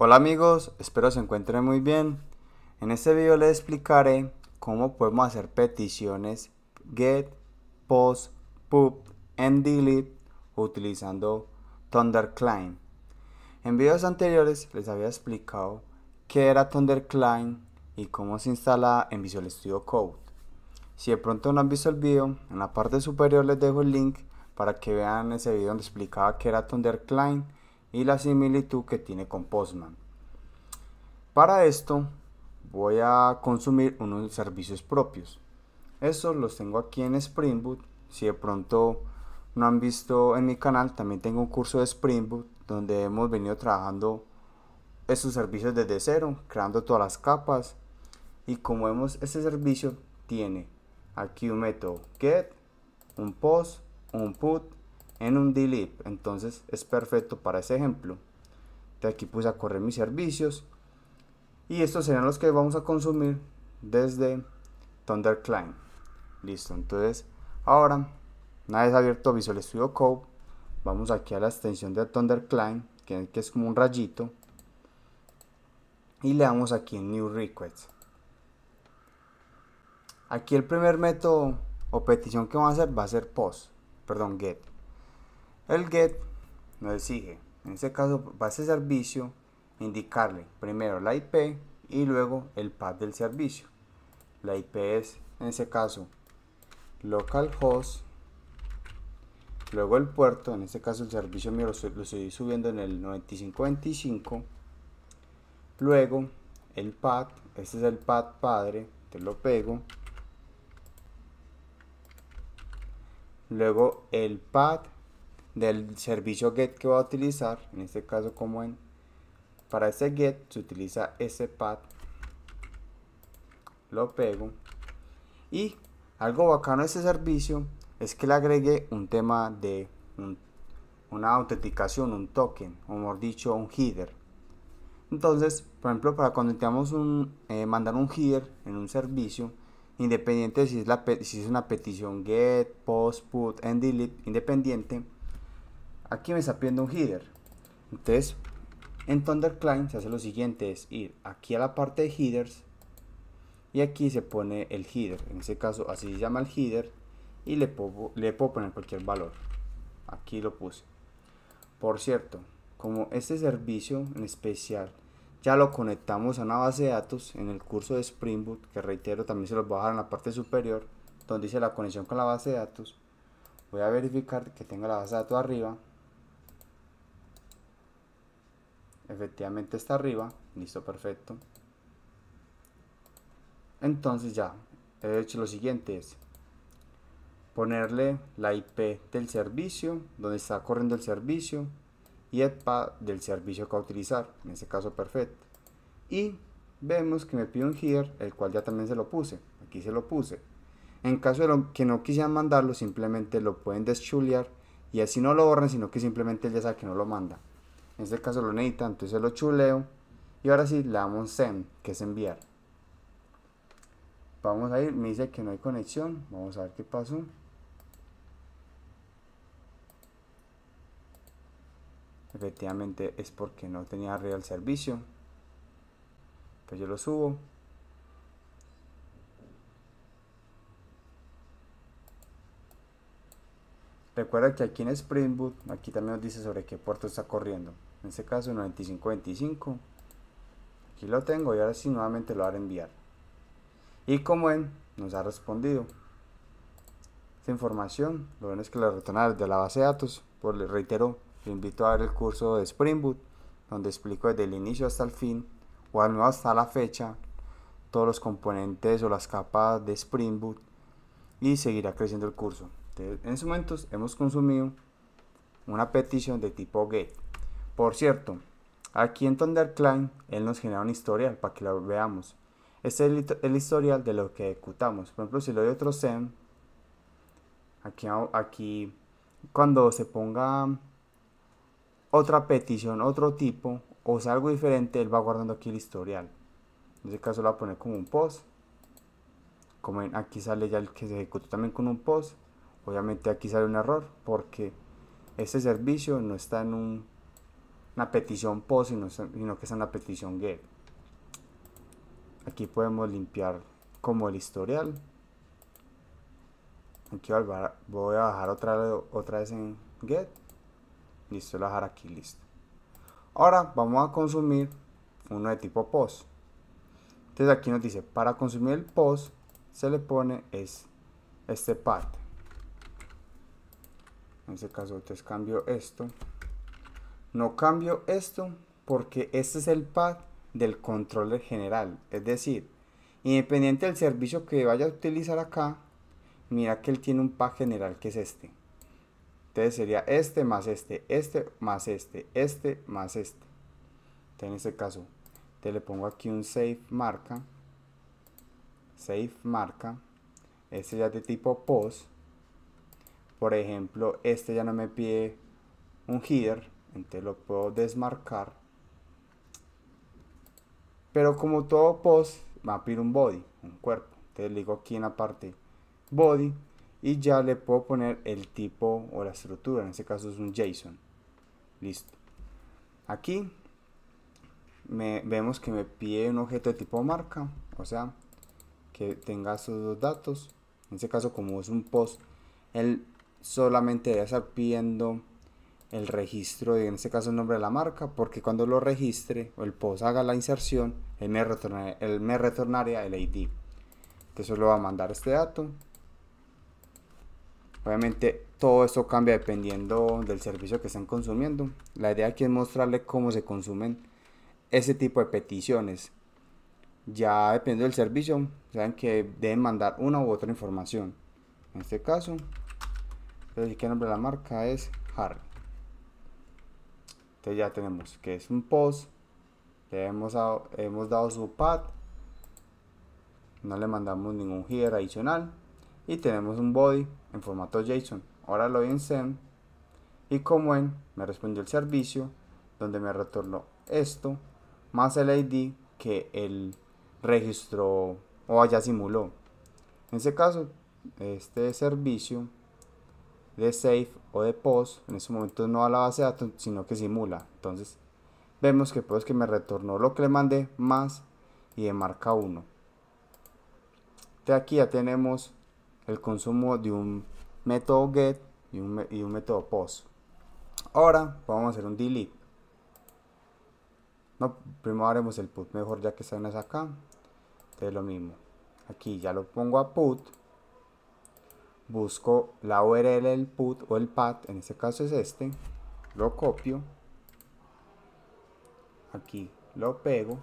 Hola amigos, espero se encuentren muy bien. En este video les explicaré cómo podemos hacer peticiones get, post, put and delete utilizando ThunderClient. En videos anteriores les había explicado qué era ThunderClient y cómo se instala en Visual Studio Code. Si de pronto no han visto el video, en la parte superior les dejo el link para que vean ese video donde explicaba qué era ThunderClient y la similitud que tiene con Postman. Para esto voy a consumir unos servicios propios. Esos los tengo aquí en Spring Boot. Si de pronto no han visto en mi canal, también tengo un curso de Spring Boot donde hemos venido trabajando estos servicios desde cero, creando todas las capas. Y como vemos, este servicio tiene aquí un método get, un post, un put en un delete, entonces es perfecto para ese ejemplo. De aquí puse a correr mis servicios y estos serán los que vamos a consumir desde Thunder Client. Listo, entonces ahora una vez abierto Visual Studio Code, vamos aquí a la extensión de Thunder que es como un rayito, y le damos aquí en New Request. Aquí el primer método o petición que vamos a hacer va a ser post, perdón, get. El get nos exige, en este caso, para ese servicio, indicarle primero la IP y luego el pad del servicio. La IP es, en este caso, localhost, luego el puerto, en este caso el servicio mío lo, estoy subiendo en el 9525, luego el path, este es el pad padre, te lo pego, luego el path del servicio get que va a utilizar, en este caso como en para este get se utiliza ese pad, lo pego y algo bacano de este servicio es que le agregue un tema de una autenticación, un token, o mejor dicho, un header. Entonces, por ejemplo, para cuando intentamos un, eh, mandar un header en un servicio, independiente si es, la, si es una petición get, post, put, and delete, independiente, Aquí me está pidiendo un header. Entonces, en Thunder se hace lo siguiente, es ir aquí a la parte de headers y aquí se pone el header. En este caso así se llama el header y le puedo, poner cualquier valor. Aquí lo puse. Por cierto, como este servicio en especial ya lo conectamos a una base de datos en el curso de Spring Boot, que reitero también se los voy a dejar en la parte superior, donde dice la conexión con la base de datos. Voy a verificar que tenga la base de datos arriba efectivamente está arriba, listo, perfecto. Entonces ya, he hecho lo siguiente es ponerle la IP del servicio, donde está corriendo el servicio, y el pad del servicio que va a utilizar, en este caso perfecto. Y vemos que me pide un here, el cual ya también se lo puse, aquí se lo puse. En caso de que no quisieran mandarlo, simplemente lo pueden deschulear y así no lo borran, sino que simplemente ya sabe que no lo manda. En este caso lo necesita, entonces lo chuleo. Y ahora sí, le damos send, que es enviar. Vamos a ir, me dice que no hay conexión. Vamos a ver qué pasó. Efectivamente es porque no tenía arriba el servicio. Pues yo lo subo. Recuerda que aquí en Spring Boot, aquí también nos dice sobre qué puerto está corriendo en este caso 9525 aquí lo tengo y ahora sí nuevamente lo haré enviar y como ven nos ha respondido esta información lo bueno es que la retornar desde la base de datos por pues le reitero le invito a ver el curso de Spring Boot donde explico desde el inicio hasta el fin o al menos hasta la fecha todos los componentes o las capas de Spring Boot y seguirá creciendo el curso. en estos momentos hemos consumido una petición de tipo GET. Por cierto, aquí en ThunderClient él nos genera un historial para que lo veamos. Este es el, historial de lo que ejecutamos. Por ejemplo, si le doy otro send, aquí, aquí cuando se ponga otra petición, otro tipo, o sea algo diferente, él va guardando aquí el historial. En este caso lo va a poner como un post. Como aquí sale ya el que se ejecutó también con un post. Obviamente aquí sale un error porque este servicio no está en un una petición POST, sino, sino que es la petición GET. Aquí podemos limpiar como el historial. Aquí voy a bajar otra, otra vez en GET. Listo, lo voy a dejar aquí, listo. Ahora vamos a consumir uno de tipo POST. Entonces aquí nos dice, para consumir el POST se le pone es este path. En este caso, entonces cambio esto. No cambio esto porque este es el pad del controller general. Es decir, independiente del servicio que vaya a utilizar acá, mira que él tiene un pad general que es este. Entonces sería este más este, este más este, este más este. Entonces en este caso, te le pongo aquí un save marca. Save marca. Este ya es de tipo post. Por ejemplo, este ya no me pide un header, entonces lo puedo desmarcar pero como todo post va a pedir un body un cuerpo entonces le digo aquí en la parte body y ya le puedo poner el tipo o la estructura en este caso es un JSON listo aquí me, vemos que me pide un objeto de tipo marca o sea que tenga sus dos datos en este caso como es un post él solamente debe estar pidiendo el registro de, en este caso, el nombre de la marca, porque cuando lo registre o el post haga la inserción, él me, me retornaría el ID. Entonces lo va a mandar este dato. Obviamente todo esto cambia dependiendo del servicio que estén consumiendo. La idea aquí es mostrarle cómo se consumen ese tipo de peticiones. Ya dependiendo del servicio, saben que deben mandar una u otra información. En este caso, el nombre de la marca es Hard ya tenemos que es un post, le hemos, dado, hemos dado su path, no le mandamos ningún header adicional y tenemos un body en formato JSON. Ahora lo doy en send y como en me respondió el servicio donde me retornó esto más el ID que el registro o haya simuló. En ese caso, este servicio de save o de post, en ese momento no a la base de datos, sino que simula. Entonces vemos que pues que me retornó lo que le mandé más y de marca 1. De aquí ya tenemos el consumo de un método get y un, método post Ahora vamos a hacer un delete. No, primero haremos el put mejor ya que esa acá. Entonces lo mismo. Aquí ya lo pongo a put busco la URL del put o el PAT, en este caso es este, lo copio, aquí lo pego,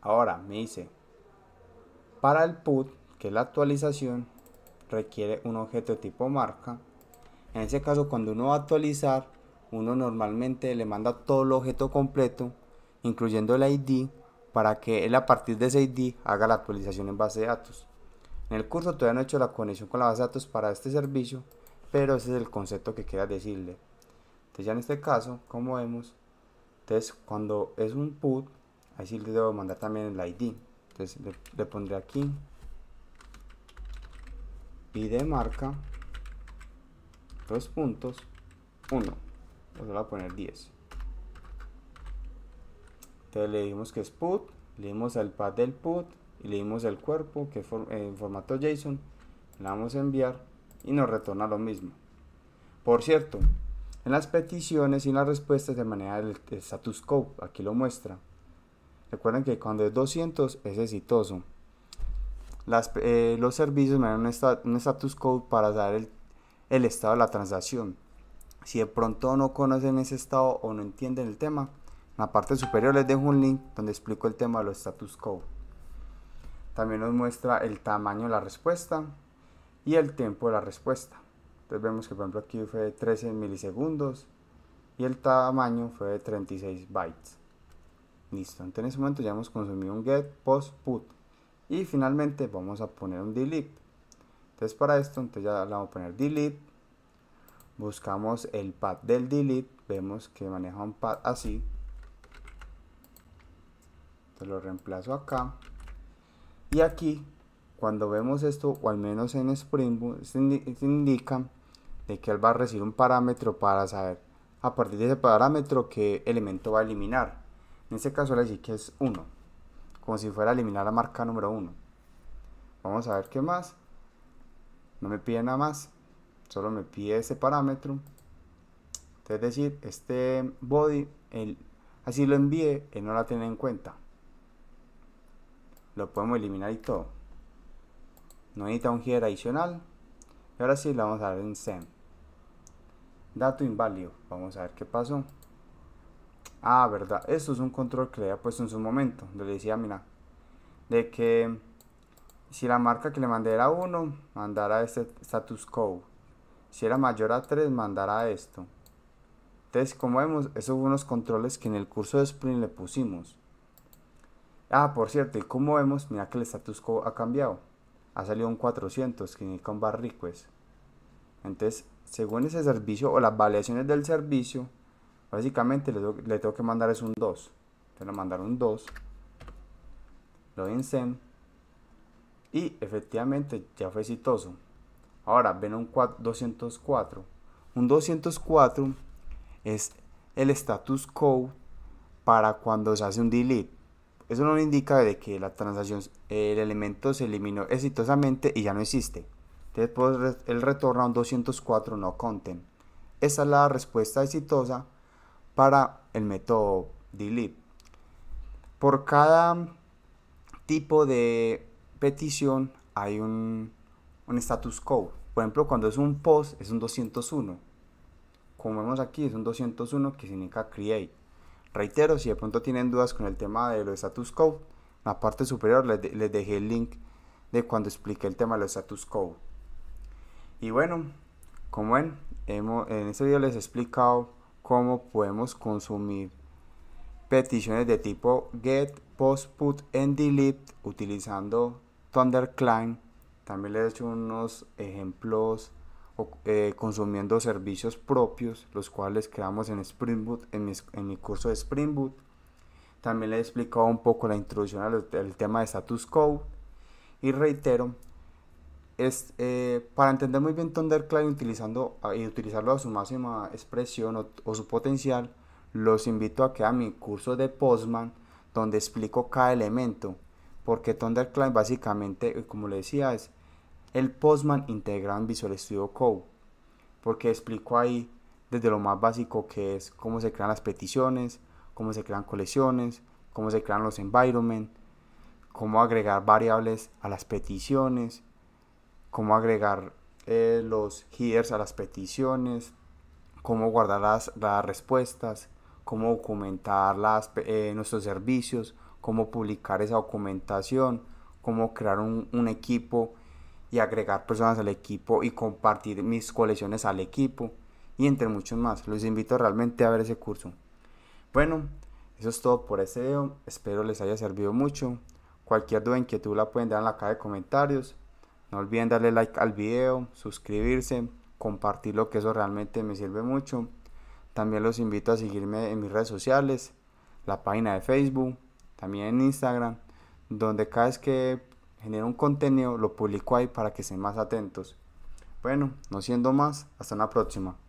ahora me dice, para el put, que la actualización, requiere un objeto tipo marca, en este caso cuando uno va a actualizar, uno normalmente le manda todo el objeto completo, incluyendo el ID, para que él a partir de ese ID, haga la actualización en base de datos. En el curso todavía no he hecho la conexión con la base de datos para este servicio, pero ese es el concepto que queda decirle. Entonces ya en este caso, como vemos, entonces cuando es un put, ahí sí le debo mandar también el ID. Entonces le, pondré aquí ID marca, dos puntos, 1. voy a poner 10. Entonces le dimos que es put, le dimos el path del put y le dimos el cuerpo que es en formato JSON. Le damos a enviar y nos retorna lo mismo. Por cierto, en las peticiones y las respuestas de manera del status code, aquí lo muestra. Recuerden que cuando es 200 es exitoso. Eh, los servicios me un, status code para dar el estado de la transacción. Si de pronto no conocen ese estado o no entienden el tema, en la parte superior les dejo un link donde explico el tema de los status quo. También nos muestra el tamaño de la respuesta y el tiempo de la respuesta. Entonces vemos que por ejemplo aquí fue de 13 milisegundos y el tamaño fue de 36 bytes. Listo, entonces en ese momento ya hemos consumido un get, post, put. Y finalmente vamos a poner un delete. Entonces para esto ya le vamos a poner delete. Buscamos el path del delete. Vemos que maneja un path así, entonces lo reemplazo acá. Y aquí, cuando vemos esto, o al menos en Boot, se indica de que él va a recibir un parámetro para saber a partir de ese parámetro qué elemento va a eliminar. En este caso le dice que es 1, como si fuera a eliminar la marca número 1. Vamos a ver qué más. No me pide nada más, solo me pide ese parámetro. Es decir, este body, el, así lo envié él no la tiene en cuenta lo podemos eliminar y todo no necesita un header adicional y ahora sí le vamos a dar en send dato inválido vamos a ver qué pasó ah verdad esto es un control que le había puesto en su momento le decía mira de que si la marca que le mandé era 1 mandará este status code si era mayor a 3 mandará esto entonces como vemos esos son unos controles que en el curso de Spring le pusimos Ah, por cierto, y como vemos, mira que el status quo ha cambiado. Ha salido un 400 que indica un bar request. Entonces, según ese servicio o las validaciones del servicio, básicamente le, tengo, que mandar es un 2. te lo mandaron un 2. Lo doy send. Y efectivamente ya fue exitoso. Ahora ven un 204. Un 204 es el status code para cuando se hace un delete. Eso no indica de que la transacción, el elemento se eliminó exitosamente y ya no existe. Después él a un 204 no content. Esa es la respuesta exitosa para el método delete. Por cada tipo de petición hay un, un status code, Por ejemplo, cuando es un post es un 201. Como vemos aquí es un 201 que significa create Reitero, si de pronto tienen dudas con el tema de los status code, en la parte superior les, dejé el link de cuando expliqué el tema de los status code. Y bueno, como ven, en este video les he explicado cómo podemos consumir peticiones de tipo get, post, put and delete utilizando thunderclient También les he hecho unos ejemplos eh, consumiendo servicios propios, los cuales creamos en Spring Boot, en mi, en mi curso de Spring Boot. También le he explicado un poco la introducción al, tema de status code. Y reitero, es, eh, para entender muy bien Thundercloud utilizando, ah, y utilizarlo a su máxima expresión o, su potencial, los invito a que a mi curso de Postman, donde explico cada elemento, porque Thundercloud básicamente, como le decía, es el Postman integrado en Visual Studio Code, porque explico ahí desde lo más básico que es cómo se crean las peticiones, cómo se crean colecciones, cómo se crean los environments, cómo agregar variables a las peticiones, cómo agregar eh, los headers a las peticiones, cómo guardar las, respuestas, cómo documentar las, eh, nuestros servicios, cómo publicar esa documentación, cómo crear un equipo y agregar personas al equipo y compartir mis colecciones al equipo y entre muchos más. Los invito realmente a ver ese curso. Bueno, eso es todo por este video. Espero les haya servido mucho. Cualquier duda o inquietud la pueden dar en la caja de comentarios. No olviden darle like al video, suscribirse, compartirlo que eso realmente me sirve mucho. También los invito a seguirme en mis redes sociales, la página de Facebook, también en Instagram, donde cada vez que genera un contenido, lo publico ahí para que estén más atentos. Bueno, no siendo más, hasta una próxima.